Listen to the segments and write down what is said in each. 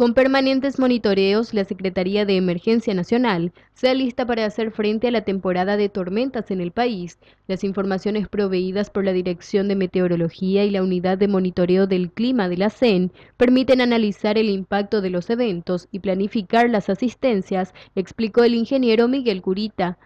Con permanentes monitoreos, la Secretaría de Emergencia Nacional se alista para hacer frente a la temporada de tormentas en el país. Las informaciones proveídas por la Dirección de Meteorología y la Unidad de Monitoreo del Clima de la CEN permiten analizar el impacto de los eventos y planificar las asistencias, explicó el ingeniero Miguel Curita.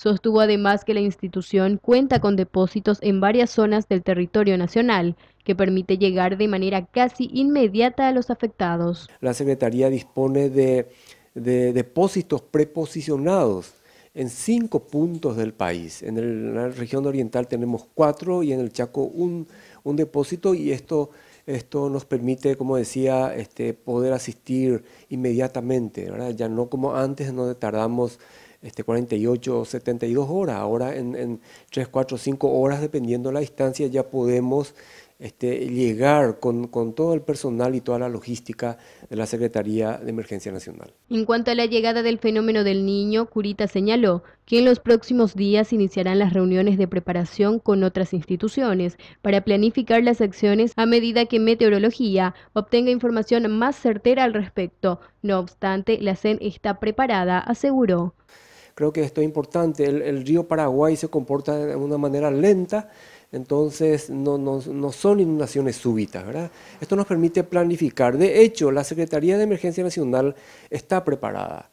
Sostuvo además que la institución cuenta con depósitos en varias zonas del territorio nacional, que permite llegar de manera casi inmediata a los afectados. La Secretaría dispone de, depósitos preposicionados en cinco puntos del país. En, la región oriental tenemos cuatro y en el Chaco un, un depósito y esto, esto, nos permite, como decía, este, poder asistir inmediatamente, ya no como antes, donde tardamos este, 48 o 72 horas. Ahora en, 3, 4, 5 horas, dependiendo la distancia, ya podemos este, llegar con, con, todo el personal y toda la logística de la Secretaría de Emergencia Nacional. En cuanto a la llegada del fenómeno del niño, Curita señaló que en los próximos días iniciarán las reuniones de preparación con otras instituciones para planificar las acciones a medida que meteorología obtenga información más certera al respecto. No obstante, la CEN está preparada, aseguró. Creo que esto es importante. El, río Paraguay se comporta de una manera lenta, entonces no, son inundaciones súbitas, Esto nos permite planificar. De hecho, la Secretaría de Emergencia Nacional está preparada,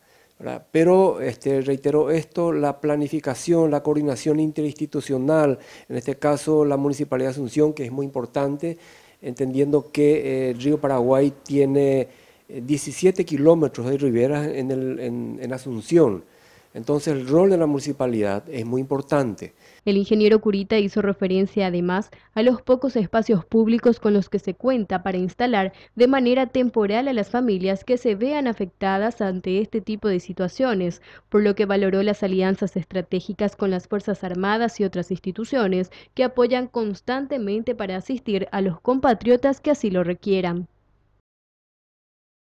Pero, este, reitero esto, la planificación, la coordinación interinstitucional, en este caso la Municipalidad de Asunción, que es muy importante, entendiendo que eh, el río Paraguay tiene 17 eh, kilómetros de riberas en Asunción, entonces el rol de la municipalidad es muy importante. El ingeniero Curita hizo referencia además a los pocos espacios públicos con los que se cuenta para instalar de manera temporal a las familias que se vean afectadas ante este tipo de situaciones, por lo que valoró las alianzas estratégicas con las Fuerzas Armadas y otras instituciones que apoyan constantemente para asistir a los compatriotas que así lo requieran.